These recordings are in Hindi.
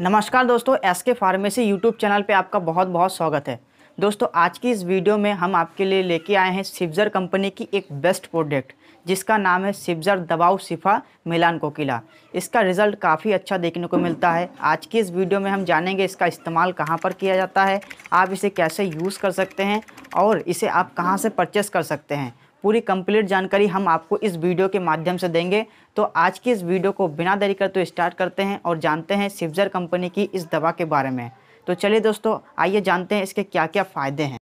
नमस्कार दोस्तों एस के फार्मेसी यूट्यूब चैनल पे आपका बहुत बहुत स्वागत है दोस्तों आज की इस वीडियो में हम आपके लिए लेके आए हैं सिब्जर कंपनी की एक बेस्ट प्रोडक्ट जिसका नाम है सिब्जर दबाव सिफा मिलान कोकिला इसका रिज़ल्ट काफ़ी अच्छा देखने को मिलता है आज की इस वीडियो में हम जानेंगे इसका इस्तेमाल कहाँ पर किया जाता है आप इसे कैसे यूज़ कर सकते हैं और इसे आप कहाँ से परचेस कर सकते हैं पूरी कंप्लीट जानकारी हम आपको इस वीडियो के माध्यम से देंगे तो आज की इस वीडियो को बिना देरी कर तो स्टार्ट करते हैं और जानते हैं सिफ्जर कंपनी की इस दवा के बारे में तो चलिए दोस्तों आइए जानते हैं इसके क्या क्या फ़ायदे हैं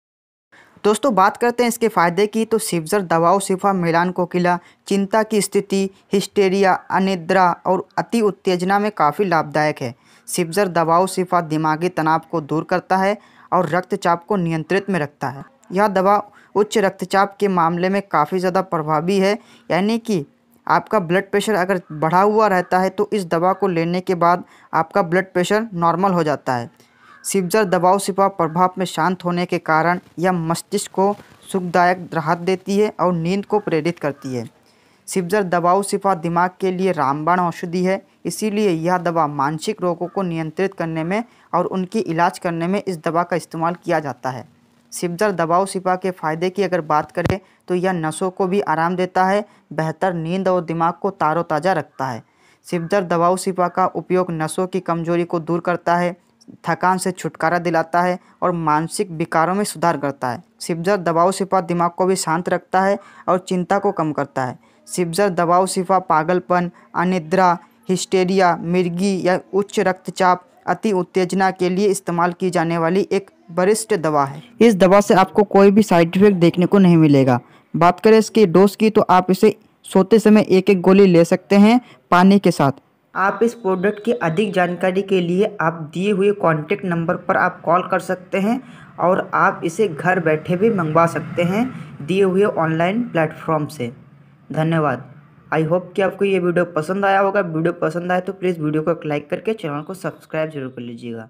दोस्तों बात करते हैं इसके फ़ायदे की तो सिवजर दवाओं सिफा मिलान को किला चिंता की स्थिति हिस्टेरिया अनिद्रा और अति उत्तेजना में काफ़ी लाभदायक है सिवजर दवाओं सिफा दिमागी तनाव को दूर करता है और रक्तचाप को नियंत्रित में रखता है यह दवा उच्च रक्तचाप के मामले में काफ़ी ज़्यादा प्रभावी है यानी कि आपका ब्लड प्रेशर अगर बढ़ा हुआ रहता है तो इस दवा को लेने के बाद आपका ब्लड प्रेशर नॉर्मल हो जाता है सिपजर दबाव सिपा प्रभाव में शांत होने के कारण यह मस्तिष्क को सुखदायक राहत देती है और नींद को प्रेरित करती है सिपजर दबाव सिपा दिमाग के लिए रामबाण औषधि है इसीलिए यह दवा मानसिक रोगों को नियंत्रित करने में और उनकी इलाज करने में इस दवा का इस्तेमाल किया जाता है सिपजर दबाव सिपा के फायदे की अगर बात करें तो यह नसों को भी आराम देता है बेहतर नींद और दिमाग को तारोताज़ा रखता है सिपजर दबाव सिपा का उपयोग नसों की कमजोरी को दूर करता है थकान से छुटकारा दिलाता है और मानसिक विकारों में सुधार करता है सिपजर दबाव सिपा दिमाग को भी शांत रखता है और चिंता को कम करता है सिपजर दबाव सिपा पागलपन अनिद्रा हिस्टेरिया मिर्गी या उच्च रक्तचाप अति उत्तेजना के लिए इस्तेमाल की जाने वाली एक वरिष्ठ दवा है इस दवा से आपको कोई भी साइड इफेक्ट देखने को नहीं मिलेगा बात करें इसके डोज की तो आप इसे सोते समय एक एक गोली ले सकते हैं पानी के साथ आप इस प्रोडक्ट की अधिक जानकारी के लिए आप दिए हुए कॉन्टेक्ट नंबर पर आप कॉल कर सकते हैं और आप इसे घर बैठे भी मंगवा सकते हैं दिए हुए ऑनलाइन प्लेटफॉर्म से धन्यवाद आई होप कि आपको ये वीडियो पसंद आया होगा वीडियो पसंद आए तो प्लीज़ वीडियो को लाइक करके चैनल को सब्सक्राइब जरूर कर लीजिएगा